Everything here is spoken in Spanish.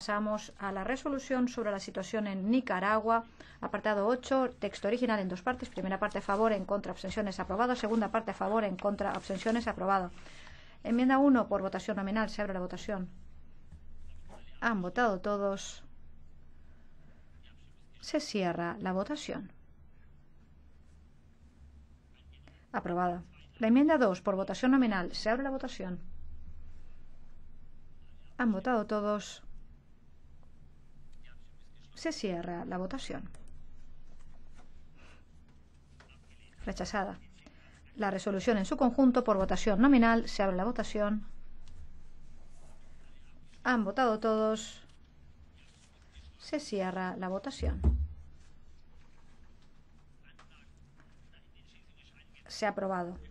Pasamos a la resolución sobre la situación en Nicaragua, apartado 8, texto original en dos partes. Primera parte a favor, en contra, abstenciones, aprobado. Segunda parte a favor, en contra, abstenciones, aprobado. Enmienda 1 por votación nominal. Se abre la votación. Han votado todos. Se cierra la votación. Aprobada. La enmienda 2 por votación nominal. Se abre la votación. Han votado todos se cierra la votación. Rechazada. La resolución en su conjunto por votación nominal. Se abre la votación. Han votado todos. Se cierra la votación. Se ha aprobado.